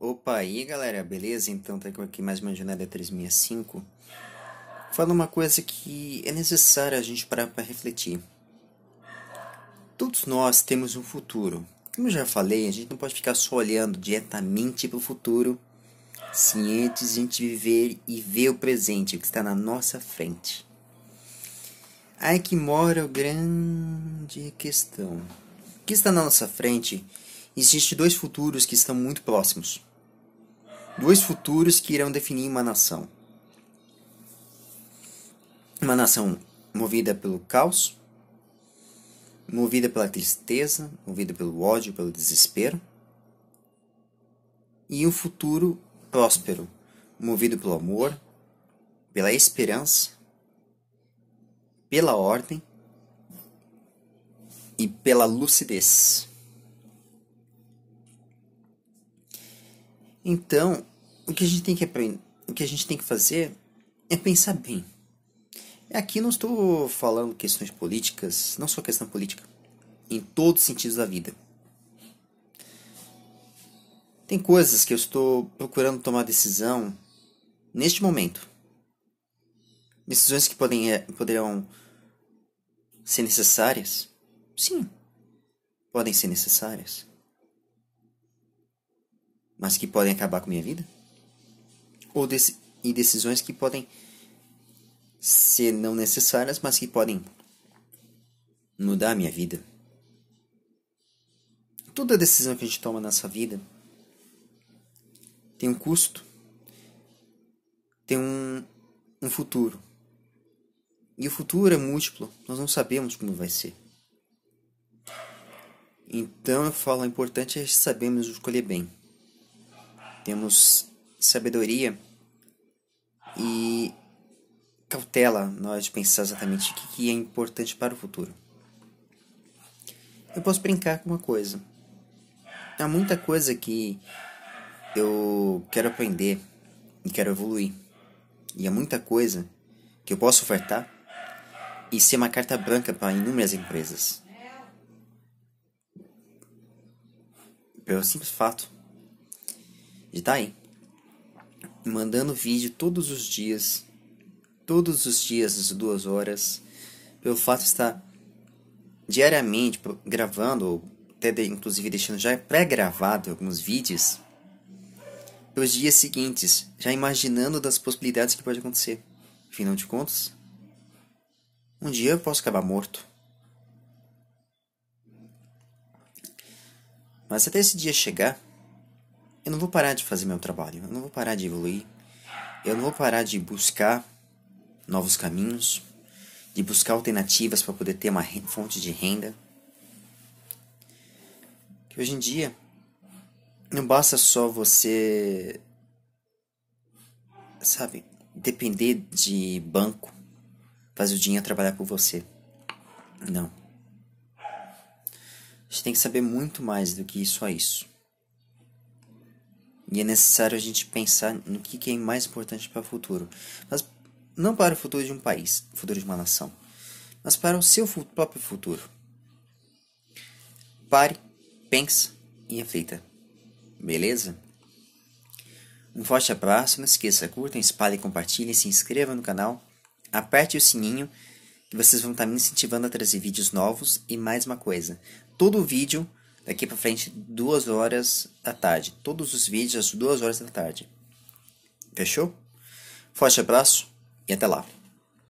Opa, aí galera, beleza? Então tá aqui mais uma janela 365. Fala uma coisa que é necessária a gente parar para refletir. Todos nós temos um futuro. Como já falei, a gente não pode ficar só olhando diretamente pro futuro, cientes antes de a gente viver e ver o presente, o que está na nossa frente. Aí que mora a grande questão. O que está na nossa frente? Existem dois futuros que estão muito próximos dois futuros que irão definir uma nação. Uma nação movida pelo caos, movida pela tristeza, movida pelo ódio, pelo desespero, e um futuro próspero, movido pelo amor, pela esperança, pela ordem e pela lucidez. Então, o que a gente tem que aprender, o que a gente tem que fazer é pensar bem. Aqui não estou falando questões políticas, não só questão política, em todos os sentidos da vida. Tem coisas que eu estou procurando tomar decisão neste momento. Decisões que podem, eh, poderão ser necessárias? Sim, podem ser necessárias mas que podem acabar com minha vida? Ou e decisões que podem ser não necessárias, mas que podem mudar a minha vida? Toda decisão que a gente toma na nossa vida tem um custo, tem um, um futuro. E o futuro é múltiplo, nós não sabemos como vai ser. Então eu falo, o importante é sabermos escolher bem temos sabedoria e cautela na hora de pensar exatamente o que é importante para o futuro. Eu posso brincar com uma coisa. Há muita coisa que eu quero aprender e quero evoluir. E há muita coisa que eu posso ofertar e ser uma carta branca para inúmeras empresas. Pelo simples fato de estar tá aí. Mandando vídeo todos os dias. Todos os dias, às duas horas. Pelo fato de estar diariamente gravando, ou até de, inclusive deixando já pré-gravado alguns vídeos. Pelos dias seguintes, já imaginando das possibilidades que pode acontecer. Afinal de contas, um dia eu posso acabar morto. Mas até esse dia chegar, eu não vou parar de fazer meu trabalho, eu não vou parar de evoluir, eu não vou parar de buscar novos caminhos, de buscar alternativas para poder ter uma fonte de renda. Que hoje em dia não basta só você sabe, depender de banco, fazer o dinheiro trabalhar por você. Não. A gente tem que saber muito mais do que só isso. E é necessário a gente pensar no que, que é mais importante para o futuro. Mas não para o futuro de um país, o futuro de uma nação, mas para o seu próprio futuro. Pare, pense e reflita. Beleza? Um forte abraço, não esqueça, curtam, espalhem, compartilhem, se inscreva no canal, aperte o sininho que vocês vão estar me incentivando a trazer vídeos novos e mais uma coisa. Todo vídeo daqui para frente, duas horas da tarde. Todos os vídeos às duas horas da tarde. Fechou? Forte abraço e até lá.